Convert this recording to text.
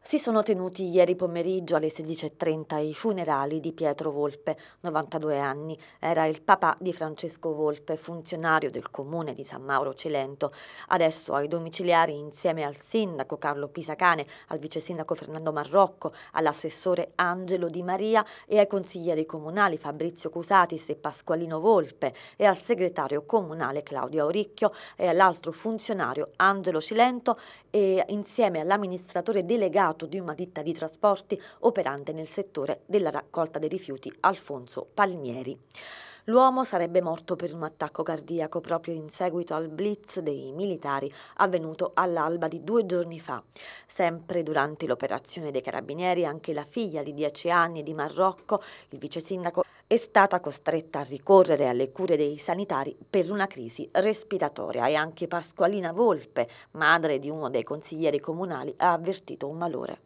Si sono tenuti ieri pomeriggio alle 16.30 i funerali di Pietro Volpe, 92 anni. Era il papà di Francesco Volpe, funzionario del comune di San Mauro Cilento. Adesso ai domiciliari, insieme al sindaco Carlo Pisacane, al vice sindaco Fernando Marrocco, all'assessore Angelo Di Maria e ai consiglieri comunali Fabrizio Cusatis e Pasqualino Volpe e al segretario comunale Claudio Auricchio e all'altro funzionario Angelo Cilento e insieme all'amministratore delegato rapporto di una ditta di trasporti operante nel settore della raccolta dei rifiuti Alfonso Palmieri. L'uomo sarebbe morto per un attacco cardiaco proprio in seguito al blitz dei militari avvenuto all'alba di due giorni fa. Sempre durante l'operazione dei carabinieri anche la figlia di 10 anni di Marrocco, il vice sindaco, è stata costretta a ricorrere alle cure dei sanitari per una crisi respiratoria e anche Pasqualina Volpe, madre di uno dei consiglieri comunali, ha avvertito un malore.